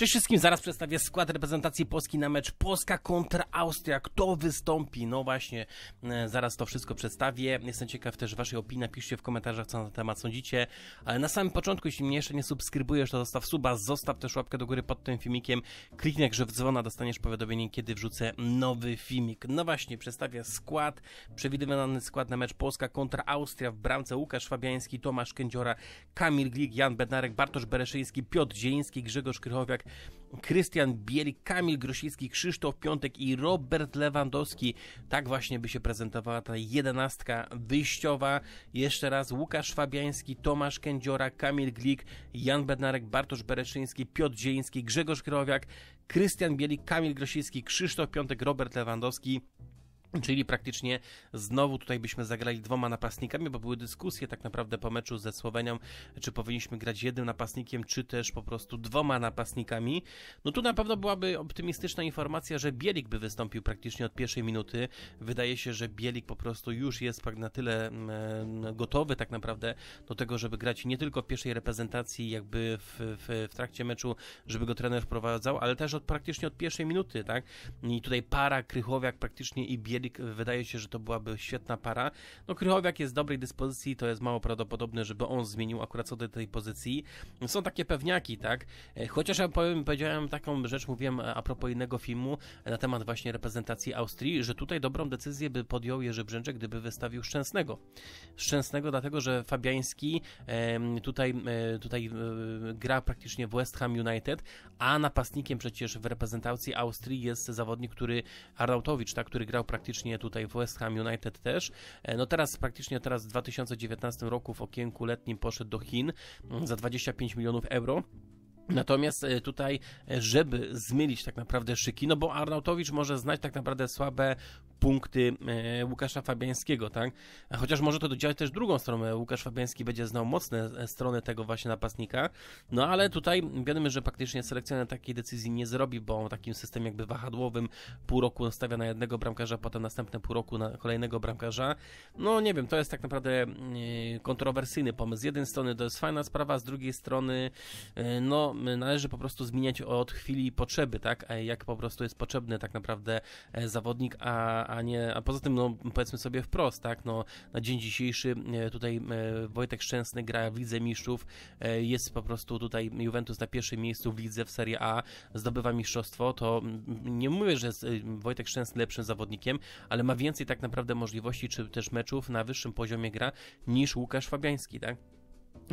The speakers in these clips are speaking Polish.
Cześć wszystkim, zaraz przedstawię skład reprezentacji Polski na mecz Polska kontra Austria. Kto wystąpi? No właśnie, e, zaraz to wszystko przedstawię. Jestem ciekaw też waszej opinii, piszcie w komentarzach co na temat sądzicie. Ale na samym początku, jeśli mnie jeszcze nie subskrybujesz, to zostaw suba, zostaw też łapkę do góry pod tym filmikiem. Kliknij grze w dzwona, dostaniesz powiadomienie, kiedy wrzucę nowy filmik. No właśnie, przedstawię skład, przewidywany skład na mecz Polska kontra Austria w bramce Łukasz Fabiański, Tomasz Kędziora, Kamil Glik, Jan Bednarek, Bartosz Bereszyński, Piotr Zieliński, Grzegorz Krychowiak, Krystian Bielik, Kamil Grosicki, Krzysztof Piątek i Robert Lewandowski. Tak właśnie by się prezentowała ta jedenastka wyjściowa. Jeszcze raz Łukasz Fabiański, Tomasz Kędziora, Kamil Glik, Jan Bednarek, Bartosz Bereczyński, Piotr Dzieński, Grzegorz Krowiak, Krystian Bielik, Kamil Grosicki, Krzysztof Piątek, Robert Lewandowski. Czyli praktycznie znowu tutaj byśmy zagrali dwoma napastnikami, bo były dyskusje tak naprawdę po meczu ze Słowenią, czy powinniśmy grać jednym napastnikiem, czy też po prostu dwoma napastnikami. No tu na pewno byłaby optymistyczna informacja, że Bielik by wystąpił praktycznie od pierwszej minuty. Wydaje się, że Bielik po prostu już jest na tyle mm, e, gotowy tak naprawdę do tego, żeby grać nie tylko w pierwszej reprezentacji, jakby w, w, w trakcie meczu, żeby go trener wprowadzał, ale też od praktycznie od pierwszej minuty, tak? I tutaj para Krychowiak praktycznie i Bielik wydaje się, że to byłaby świetna para. No Krychowiak jest w dobrej dyspozycji, to jest mało prawdopodobne, żeby on zmienił akurat co do tej pozycji. Są takie pewniaki, tak? E, chociaż ja powiem, powiedziałem taką rzecz, mówiłem e, a propos innego filmu e, na temat właśnie reprezentacji Austrii, że tutaj dobrą decyzję by podjął Jerzy Brzęczek, gdyby wystawił Szczęsnego. Szczęsnego dlatego, że Fabiański tutaj, tutaj gra praktycznie w West Ham United, a napastnikiem przecież w reprezentacji Austrii jest zawodnik, który Arnautowicz, tak, który grał praktycznie praktycznie tutaj w West Ham United też. E, no teraz praktycznie teraz w 2019 roku w okienku letnim poszedł do Chin mm, za 25 milionów euro. Natomiast e, tutaj, e, żeby zmylić tak naprawdę szyki, no bo Arnautowicz może znać tak naprawdę słabe punkty e, Łukasza Fabiańskiego, tak? chociaż może to dodziałać też drugą stronę. Łukasz Fabiański będzie znał mocne e, strony tego właśnie napastnika, no ale tutaj wiadomo, że praktycznie selekcjoner takiej decyzji nie zrobi, bo takim systemem jakby wahadłowym pół roku stawia na jednego bramkarza, potem następne pół roku na kolejnego bramkarza. No nie wiem, to jest tak naprawdę e, kontrowersyjny pomysł. Z jednej strony to jest fajna sprawa, z drugiej strony no należy po prostu zmieniać od chwili potrzeby, tak? Jak po prostu jest potrzebny tak naprawdę zawodnik, a a nie, a poza tym, no powiedzmy sobie wprost, tak, no na dzień dzisiejszy e, tutaj e, Wojtek Szczęsny gra w Lidze Mistrzów, e, jest po prostu tutaj Juventus na pierwszym miejscu w lidze w Serie A, zdobywa mistrzostwo, to mm, nie mówię, że jest Wojtek Szczęsny lepszym zawodnikiem, ale ma więcej tak naprawdę możliwości, czy też meczów na wyższym poziomie gra niż Łukasz Fabiański, tak?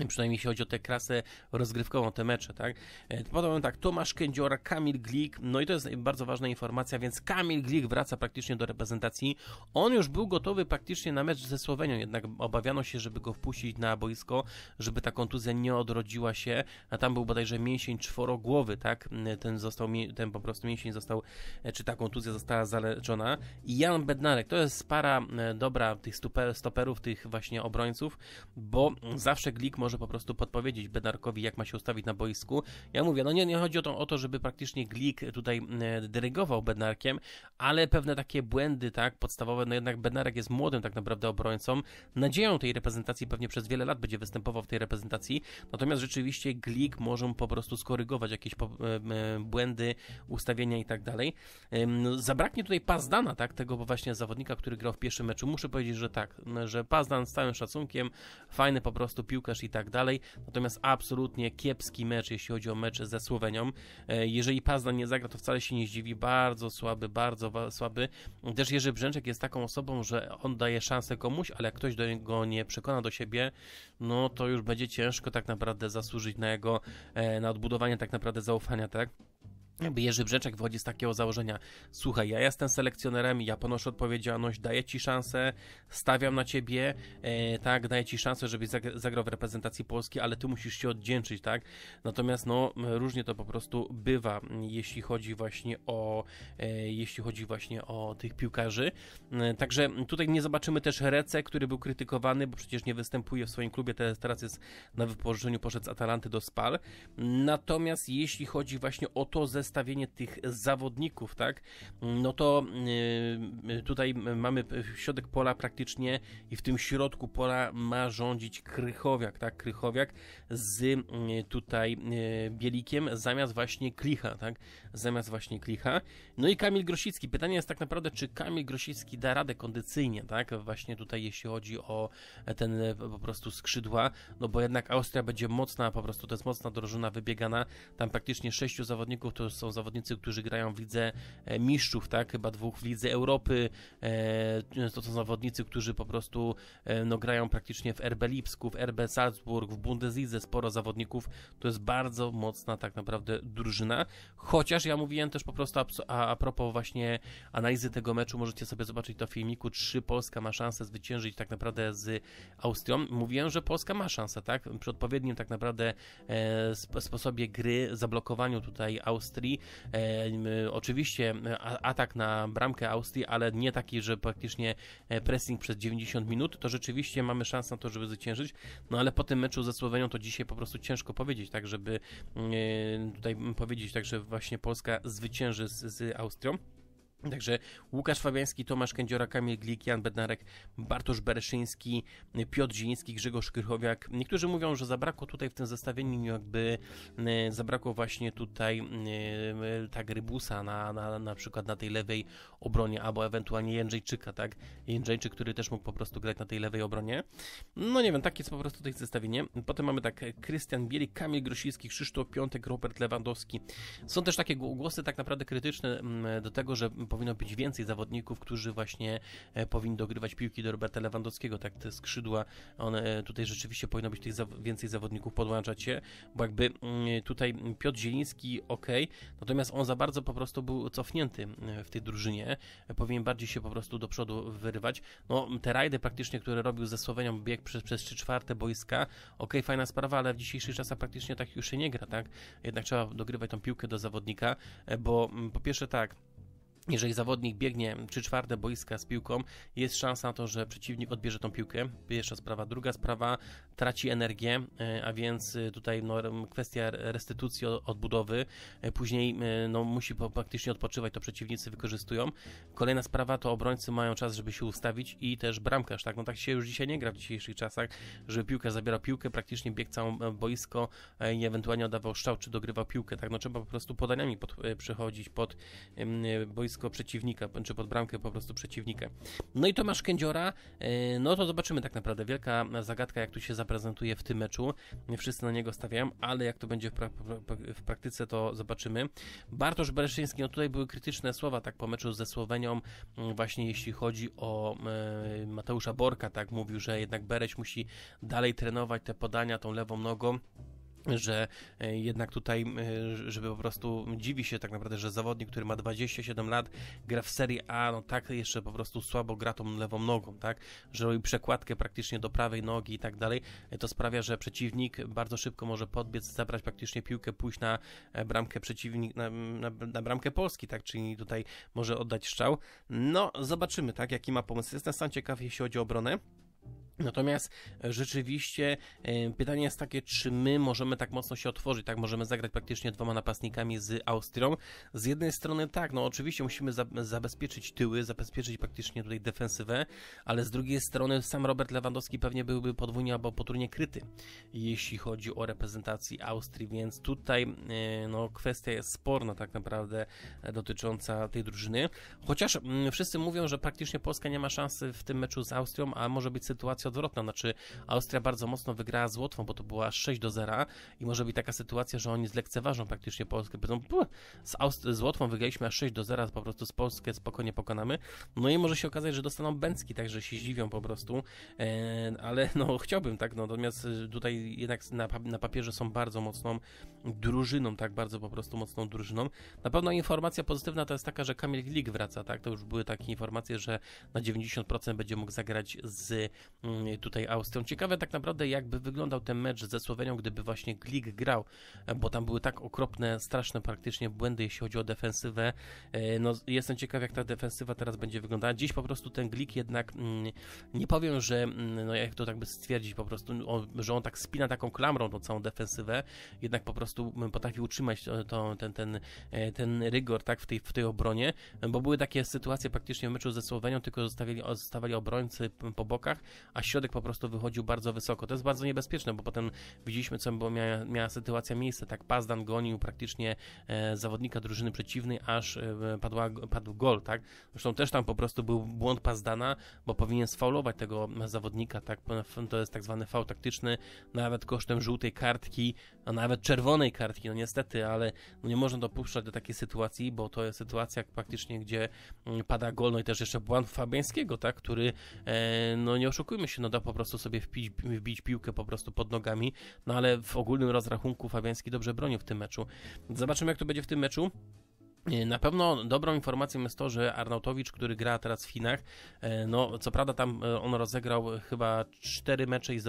Przynajmniej jeśli chodzi o tę krasę rozgrywkową, te mecze, tak? E, Podobno tak, Tomasz Kędziora, Kamil Glik, no i to jest bardzo ważna informacja, więc Kamil Glik wraca praktycznie do reprezentacji. On już był gotowy praktycznie na mecz ze Słowenią, jednak obawiano się, żeby go wpuścić na boisko, żeby ta kontuzja nie odrodziła się, a tam był bodajże mięsień czworogłowy, tak? E, ten został, ten po prostu mięsień został, e, czy ta kontuzja została zaleczona. I Jan Bednarek, to jest para dobra tych stoperów, tych właśnie obrońców, bo zawsze Glik może może po prostu podpowiedzieć Benarkowi, jak ma się ustawić na boisku. Ja mówię, no nie, nie chodzi o to, o to żeby praktycznie Glik tutaj e, dyrygował Benarkiem, ale pewne takie błędy, tak, podstawowe, no jednak Benarek jest młodym tak naprawdę obrońcą, nadzieją tej reprezentacji, pewnie przez wiele lat będzie występował w tej reprezentacji, natomiast rzeczywiście Glik może po prostu skorygować jakieś e, e, błędy, ustawienia i tak dalej. No, zabraknie tutaj Pazdana, tak, tego właśnie zawodnika, który grał w pierwszym meczu. Muszę powiedzieć, że tak, że Pazdan z całym szacunkiem, fajny po prostu piłkarz i tak tak dalej. Natomiast absolutnie kiepski mecz, jeśli chodzi o mecz ze Słowenią. E, jeżeli Pazda nie zagra, to wcale się nie zdziwi. Bardzo słaby, bardzo słaby. Też Jerzy Brzęczek jest taką osobą, że on daje szansę komuś, ale jak ktoś do niego nie przekona do siebie, no to już będzie ciężko tak naprawdę zasłużyć na jego, e, na odbudowanie tak naprawdę zaufania, tak? Jakby Jerzy Brzeczek wychodzi z takiego założenia, słuchaj, ja jestem selekcjonerem, ja ponoszę odpowiedzialność, daję ci szansę, stawiam na ciebie, e, tak, daję ci szansę, żebyś zagrał w reprezentacji Polski, ale ty musisz się oddzięczyć, tak? Natomiast no, różnie to po prostu bywa, jeśli chodzi właśnie o, e, jeśli chodzi właśnie o tych piłkarzy. E, także tutaj nie zobaczymy też Rece, który był krytykowany, bo przecież nie występuje w swoim klubie, teraz, teraz jest na wypożyczeniu, poszedł z Atalanty do Spal. Natomiast jeśli chodzi właśnie o to ze zestawienie tych zawodników, tak, no to y, y, tutaj mamy środek pola praktycznie i w tym środku pola ma rządzić Krychowiak, tak, Krychowiak z y, tutaj Bielikiem zamiast właśnie Klicha, tak, zamiast właśnie Klicha. No i Kamil Grosicki. Pytanie jest tak naprawdę, czy Kamil Grosicki da radę kondycyjnie, tak, właśnie tutaj jeśli chodzi o ten e, po prostu skrzydła, no bo jednak Austria będzie mocna, po prostu to jest mocna drużyna wybiegana, tam praktycznie sześciu zawodników to są zawodnicy, którzy grają w lidze e, mistrzów, tak, chyba dwóch w lidze Europy, e, to są zawodnicy, którzy po prostu e, no, grają praktycznie w RB Lipsku, w RB Salzburg, w Bundeslidze, sporo zawodników, to jest bardzo mocna tak naprawdę drużyna, chociaż ja mówiłem też po prostu a, a propos właśnie analizy tego meczu, możecie sobie zobaczyć to w filmiku, czy Polska ma szansę zwyciężyć tak naprawdę z Austrią, mówiłem, że Polska ma szansę, tak, przy odpowiednim tak naprawdę sposobie gry, zablokowaniu tutaj Austrii, Austrii. Oczywiście atak na bramkę Austrii, ale nie taki, że praktycznie e, pressing przez 90 minut, to rzeczywiście mamy szansę na to, żeby zwyciężyć, no ale po tym meczu ze Słowenią to dzisiaj po prostu ciężko powiedzieć, tak żeby e, tutaj powiedzieć tak, że właśnie Polska zwycięży z, z Austrią. Także Łukasz Fabiański, Tomasz Kędziora, Kamil Glik, Jan Bednarek, Bartosz Bereszyński, Piotr Ziński, Grzegorz Krychowiak. Niektórzy mówią, że zabrakło tutaj w tym zestawieniu jakby e, zabrakło właśnie tutaj e, e, tak Rybusa na, na, na przykład na tej lewej obronie, albo ewentualnie Jędrzejczyka, tak? Jędrzejczyk, który też mógł po prostu grać na tej lewej obronie. No nie wiem, tak jest po prostu tutaj zestawienie. Potem mamy tak Krystian Bielik, Kamil Grosiński, Krzysztof Piątek, Robert Lewandowski. Są też takie głosy tak naprawdę krytyczne mm, do tego, że powinno być więcej zawodników, którzy właśnie e, powinni dogrywać piłki do Roberta Lewandowskiego, tak te skrzydła, one, e, tutaj rzeczywiście powinno być tych za więcej zawodników podłączać się, bo jakby mm, tutaj Piotr Zieliński ok, natomiast on za bardzo po prostu był cofnięty e, w tej drużynie, powinien bardziej się po prostu do przodu wyrywać. No te rajdy praktycznie, które robił ze Słowenią, bieg przez, przez 3 czwarte boiska, ok, fajna sprawa, ale w dzisiejszych czasach praktycznie tak już się nie gra, tak? Jednak trzeba dogrywać tą piłkę do zawodnika, bo mm, po pierwsze tak, jeżeli zawodnik biegnie trzy czwarte boiska z piłką, jest szansa na to, że przeciwnik odbierze tą piłkę. Pierwsza sprawa. Druga sprawa, traci energię, e, a więc e, tutaj no, kwestia restytucji, odbudowy. E, później no, musi praktycznie odpoczywać, to przeciwnicy wykorzystują. Kolejna sprawa to obrońcy mają czas, żeby się ustawić i też bramkarz. Tak, no tak się już dzisiaj nie gra w dzisiejszych czasach, że piłka zabiera piłkę, praktycznie bieg całą boisko i ewentualnie oddawał szczał, czy dogrywał piłkę. Tak, no trzeba po prostu podaniami pod, przychodzić pod boisko blisko przeciwnika, czy pod bramkę po prostu przeciwnika. No i Tomasz Kędziora, e, no to zobaczymy tak naprawdę. Wielka zagadka, jak tu się zaprezentuje w tym meczu. Nie wszyscy na niego stawiają, ale jak to będzie w, pra w praktyce, to zobaczymy. Bartosz Bereszyński, no tutaj były krytyczne słowa, tak po meczu ze Słowenią, mm, właśnie jeśli chodzi o e, Mateusza Borka, tak mówił, że jednak Bereś musi dalej trenować te podania tą lewą nogą że e, jednak tutaj, e, żeby po prostu dziwi się tak naprawdę, że zawodnik, który ma 27 lat, gra w Serie A, no tak jeszcze po prostu słabo gra tą lewą nogą, tak, że robi przekładkę praktycznie do prawej nogi i tak dalej, e, to sprawia, że przeciwnik bardzo szybko może podbiec, zabrać praktycznie piłkę, pójść na bramkę przeciwnik, na, na, na bramkę Polski, tak, czyli tutaj może oddać strzał. No, zobaczymy, tak, jaki ma pomysł. Jestem sam ciekaw, jeśli chodzi o obronę. Natomiast e, rzeczywiście e, pytanie jest takie, czy my możemy tak mocno się otworzyć, tak możemy zagrać praktycznie dwoma napastnikami z Austrią. Z jednej strony tak, no oczywiście musimy za zabezpieczyć tyły, zabezpieczyć praktycznie tutaj defensywę, ale z drugiej strony sam Robert Lewandowski pewnie byłby podwójnie albo potrójnie kryty, jeśli chodzi o reprezentację Austrii, więc tutaj e, no, kwestia jest sporna tak naprawdę dotycząca tej drużyny. Chociaż mm, wszyscy mówią, że praktycznie Polska nie ma szansy w tym meczu z Austrią, a może być sytuacja odwrotna, znaczy Austria bardzo mocno wygrała z Łotwą, bo to była 6 do 0 i może być taka sytuacja, że oni zlekceważą praktycznie Polskę, powiedzą z, Aust- z Łotwą wygraliśmy aż 6 do 0, po prostu z Polskę spokojnie pokonamy, no i może się okazać, że dostaną bęcki, także się zdziwią po prostu, e, ale no chciałbym, tak, no, natomiast e, tutaj jednak na, na papierze są bardzo mocną drużyną, tak, bardzo po prostu mocną drużyną. Na pewno informacja pozytywna to jest taka, że Kamil Glik wraca, tak, to już były takie informacje, że na 90% będzie mógł zagrać z mm, Y, tutaj Austrią. Ciekawe tak naprawdę, jakby wyglądał ten mecz ze Słowenią, gdyby właśnie Glik grał, e, bo tam były tak okropne, straszne praktycznie błędy, jeśli chodzi o defensywę. E, no, jestem ciekaw, jak ta defensywa teraz będzie wyglądała. Dziś po prostu ten Glik jednak, mm, nie powiem, że, mm, no jak to tak by stwierdzić, po prostu, no, że on tak spina taką klamrą tą całą defensywę, jednak po prostu mm, potrafi utrzymać to, to, ten, ten, e, ten rygor, tak, w tej, w tej obronie, bo były takie sytuacje praktycznie w meczu ze Słowenią, tylko zostawiali, zostawali obrońcy po bokach, a środek po prostu wychodził bardzo wysoko. To jest bardzo niebezpieczne, bo potem widzieliśmy, co było, miała, miała sytuacja miejsce. Tak, Pazdan gonił praktycznie e, zawodnika drużyny przeciwnej, aż e, padła, padł gol, tak? Zresztą też tam po prostu był błąd Pazdana, bo powinien sfaulować tego zawodnika, tak? To jest tak zwany fał taktyczny, nawet kosztem żółtej kartki, a nawet czerwonej kartki, no niestety, ale no nie można dopuszczać do takiej sytuacji, bo to jest sytuacja praktycznie, gdzie mm, pada gol, no i też jeszcze błąd Fabiańskiego, tak? Który, e, no nie oszukujmy się, się no, da po prostu sobie wpić, wbić piłkę po prostu pod nogami, no ale w ogólnym rozrachunku Fabiański dobrze bronił w tym meczu. Zobaczymy jak to będzie w tym meczu. E, na pewno dobrą informacją jest to, że Arnautowicz, który gra teraz w Chinach, e, no co prawda tam e, on rozegrał chyba cztery mecze i